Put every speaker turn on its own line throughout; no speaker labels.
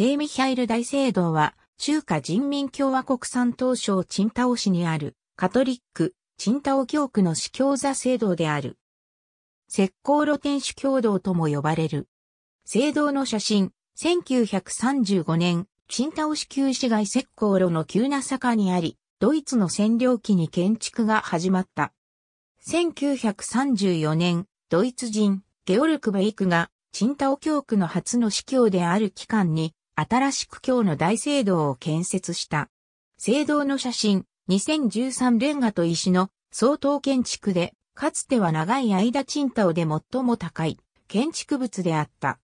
聖ミヒャイル大聖堂は、中華人民共和国産東省チンタオ市にある、カトリック、チンタオ教区の司教座聖堂である。石膏露天主教堂とも呼ばれる。聖堂の写真、1935年、チンタオ市旧市街石膏路の急な坂にあり、ドイツの占領期に建築が始まった。1934年、ドイツ人、ゲオルク・ベイクが、チンタオ教区の初の司教である期間に、新しく今日の大聖堂を建設した。聖堂の写真、2013レンガと石の相当建築で、かつては長い間賃貸で最も高い建築物であった。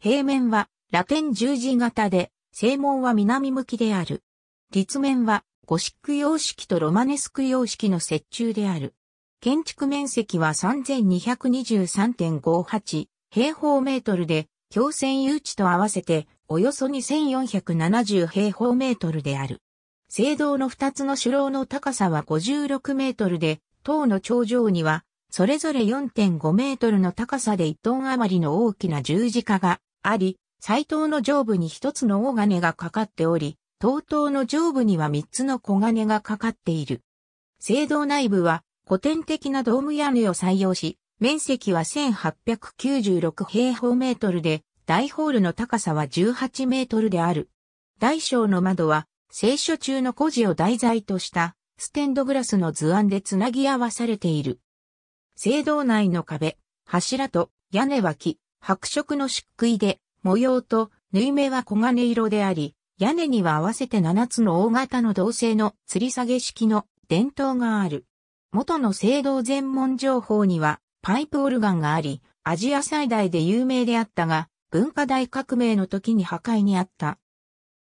平面はラテン十字型で、正門は南向きである。立面はゴシック様式とロマネスク様式の折衷である。建築面積は3223.58平方メートルで、強線誘致と合わせておよそ2470平方メートルである。聖堂の2つの主楼の高さは56メートルで、塔の頂上には、それぞれ4.5メートルの高さで1トン余りの大きな十字架があり、最塔の上部に一つの大金がかかっており、塔塔の上部には三つの小金がかかっている。聖堂内部は古典的なドーム屋根を採用し、面積は1896平方メートルで、大ホールの高さは18メートルである。大小の窓は、聖書中の古事を題材としたステンドグラスの図案でつなぎ合わされている。聖堂内の壁、柱と屋根脇、白色の漆喰で、模様と縫い目は黄金色であり、屋根には合わせて7つの大型の銅製の吊り下げ式の伝統がある。元の聖堂全門情報にはパイプオルガンがあり、アジア最大で有名であったが、文化大革命の時に破壊にあった。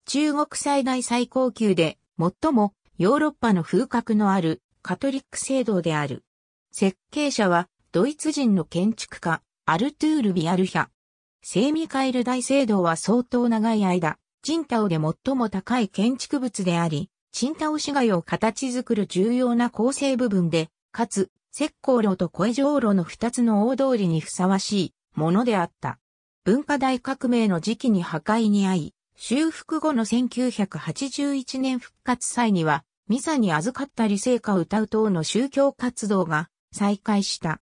中国最大最高級で、最もヨーロッパの風格のあるカトリック聖堂である。設計者はドイツ人の建築家、アルトゥール・ビアルヒャ。聖ミカエル大聖堂は相当長い間、チンタオで最も高い建築物であり、チンタオ市街を形作る重要な構成部分で、かつ、石膏炉と小江城炉の二つの大通りにふさわしいものであった。文化大革命の時期に破壊に遭い、修復後の1981年復活際には、ミサに預かった理性歌を歌う等の宗教活動が再開した。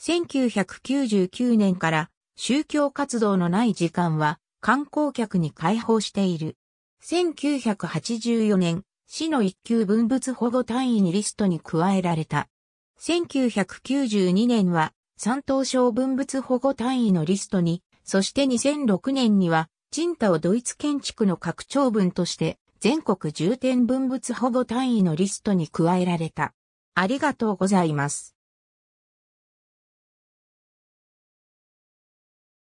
1999年から宗教活動のない時間は観光客に開放している。1984年、市の一級文物保護単位にリストに加えられた。1992年は、三等省文物保護単位のリストにそして2006年には、賃貸をドイツ建築の拡張文として、全国重点文物保護単位のリストに加えられた。ありがとうございます。